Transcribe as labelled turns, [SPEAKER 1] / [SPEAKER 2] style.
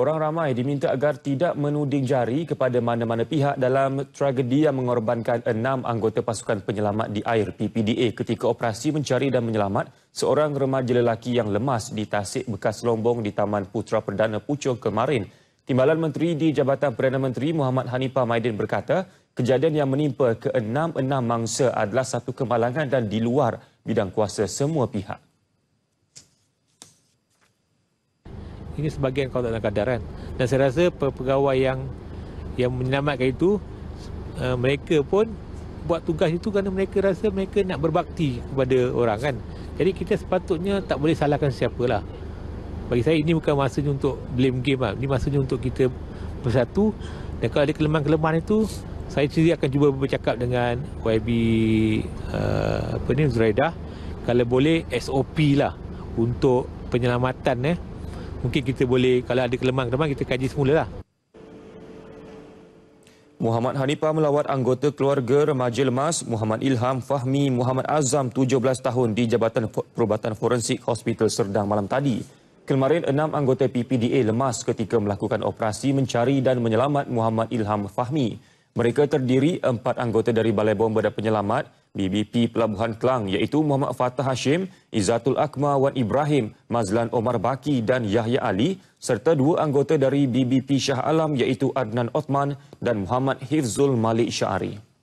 [SPEAKER 1] Orang ramai diminta agar tidak menuding jari kepada mana-mana pihak dalam tragedi yang mengorbankan enam anggota pasukan penyelamat di air PPDA ketika operasi mencari dan menyelamat seorang remaja lelaki yang lemas di tasik bekas lombong di Taman Putra Perdana Pucung kemarin. Timbalan Menteri di Jabatan Perdana Menteri Muhammad Hanifah Maidin berkata, kejadian yang menimpa ke enam-enam mangsa adalah satu kemalangan dan di luar bidang kuasa semua pihak.
[SPEAKER 2] Ini sebagian kalau tak nak kadar kan. Dan saya rasa pegawai yang yang menyelamatkan itu, uh, mereka pun buat tugas itu kerana mereka rasa mereka nak berbakti kepada orang kan. Jadi kita sepatutnya tak boleh salahkan siapa lah. Bagi saya ini bukan masanya untuk blame game lah. Ini masanya untuk kita bersatu. Dan kalau ada kelemahan-kelemahan itu, saya sendiri akan cuba bercakap dengan YB uh, eh, apa ni, Zuraidah. Kalau boleh SOP lah untuk penyelamatan eh mungkin kita boleh kalau ada kelemahan-kelemahan kita kaji semula lah. Muhammad Hanifah melawat
[SPEAKER 1] anggota keluarga remaja lemas Muhammad Ilham Fahmi Muhammad Azam 17 tahun di Jabatan Perubatan Forensik Hospital Serdang malam tadi. Kemarin enam anggota PPDA lemas ketika melakukan operasi mencari dan menyelamat Muhammad Ilham Fahmi. Mereka terdiri empat anggota dari Balai Bomba dan Penyelamat, BBP Pelabuhan Kelang iaitu Muhammad Fatah Hashim, Izzatul Akma Wan Ibrahim, Mazlan Omar Baki dan Yahya Ali serta dua anggota dari BBP Shah Alam iaitu Adnan Othman dan Muhammad Hifzul Malik Syari.